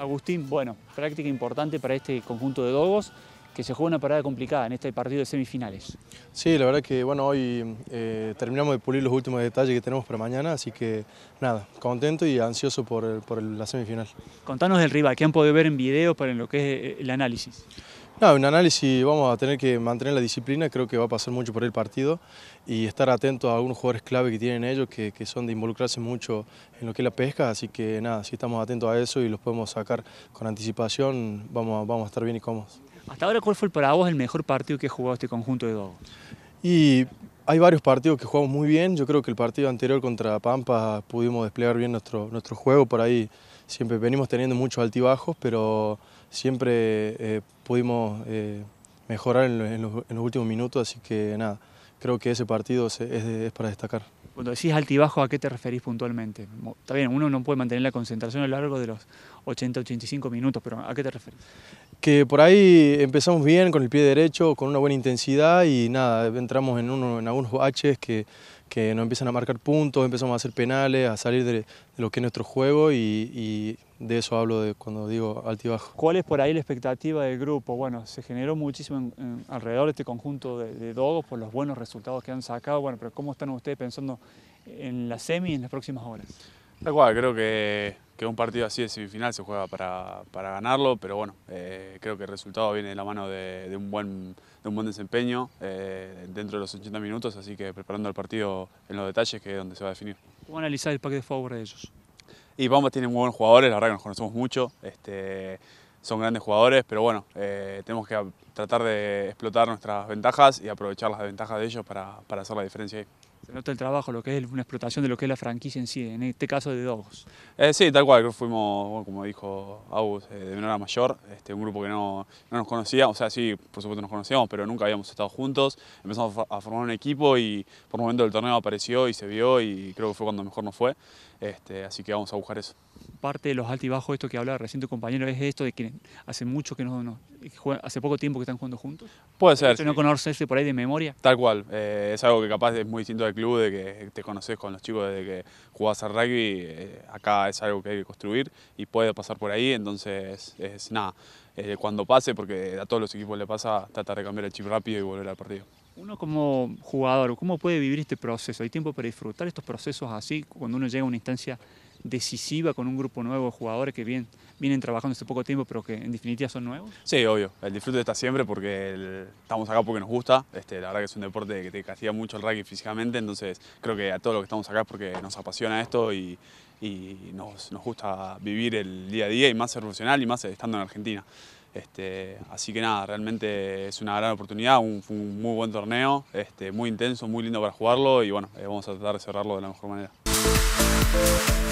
Agustín, bueno, práctica importante para este conjunto de Dogos que se juega una parada complicada en este partido de semifinales. Sí, la verdad que bueno, hoy eh, terminamos de pulir los últimos detalles que tenemos para mañana, así que nada, contento y ansioso por, por la semifinal. Contanos del rival, ¿qué han podido ver en video para lo que es eh, el análisis? No, un análisis, vamos a tener que mantener la disciplina, creo que va a pasar mucho por el partido y estar atento a algunos jugadores clave que tienen ellos, que, que, son de involucrarse mucho en lo que es la pesca, así que nada, si estamos atentos a eso y los podemos sacar con anticipación, vamos, vamos a estar bien y cómodos. Hasta ahora, ¿cuál fue para vos el mejor partido que ha jugado este conjunto de dos? Y hay varios partidos que jugamos muy bien, yo creo que el partido anterior contra Pampa pudimos desplegar bien nuestro, nuestro juego, por ahí siempre venimos teniendo muchos altibajos, pero siempre... Eh, pudimos eh, mejorar en, los, últimos minutos, así que nada, creo que ese partido es, para destacar. Cuando decís altibajo, ¿a qué te referís puntualmente? Está bien, uno no puede mantener la concentración a lo largo de los 80-85 minutos, pero ¿a qué te referís? Que por ahí empezamos bien, con el pie derecho, con una buena intensidad y nada, entramos en, uno, en algunos baches que que nos empiezan a marcar puntos, empezamos a hacer penales, a salir de, lo que es nuestro juego y, de eso hablo de, cuando digo altibajo. ¿Cuál es por ahí la expectativa del grupo? Bueno, se generó muchísimo alrededor de este conjunto de, de por los buenos resultados que han sacado. Bueno, pero ¿cómo están ustedes pensando en la semi en las próximas horas? La cual, creo que que un partido así de semifinal se juega para, ganarlo, pero bueno, eh, creo que el resultado viene de la mano de, un, buen, de un buen desempeño eh, dentro de los 80 minutos, así que preparando el partido en los detalles que es donde se va a definir. ¿Cómo analizar el paquete de favor de ellos? Y vamos tiene muy buenos jugadores, la verdad que nos conocemos mucho, este, son grandes jugadores, pero bueno, eh, tenemos que tratar de explotar nuestras ventajas y aprovechar las ventajas de ellos para, para hacer la diferencia ahí. Se nota el trabajo, lo que es una explotación de lo que es la franquicia en sí, en este caso de Dogos. Eh, sí, tal cual, fuimos, como dijo August, eh, de menor a mayor, este, un grupo que no, nos conocía, o sea, sí, por supuesto nos conocíamos, pero nunca habíamos estado juntos. Empezamos a formar un equipo y por un momento el torneo apareció y se vio y creo que fue cuando mejor nos fue, este, así que vamos a buscar eso. Parte de los altibajos, esto que hablaba recién tu compañero, es esto de que hace mucho que no hace poco tiempo que están jugando juntos. Puede ser. Sí. no conocerse por ahí de memoria. Tal cual. Eh, es algo que capaz es muy distinto del club, de que te conoces con los chicos desde que jugás al rugby. Eh, acá es algo que hay que construir y puede pasar por ahí. Entonces, es nada. Eh, cuando pase, porque a todos los equipos le pasa, tratar de cambiar el chip rápido y volver al partido. Uno como jugador, ¿cómo puede vivir este proceso? ¿Hay tiempo para disfrutar estos procesos así cuando uno llega a una instancia decisiva con un grupo nuevo de jugadores que vienen, vienen trabajando hace poco tiempo, pero que en definitiva son nuevos? Sí, obvio. El disfrute está siempre porque estamos acá porque nos gusta. Este, la verdad que es un deporte que te castiga mucho el rugby físicamente, entonces creo que a todos los que estamos acá es porque nos apasiona esto y, nos, gusta vivir el día a día y más ser profesional y más estando en Argentina. Este, así que nada, realmente es una gran oportunidad, un, muy buen torneo, este, muy intenso, muy lindo para jugarlo y bueno, eh, vamos a tratar de cerrarlo de la mejor manera.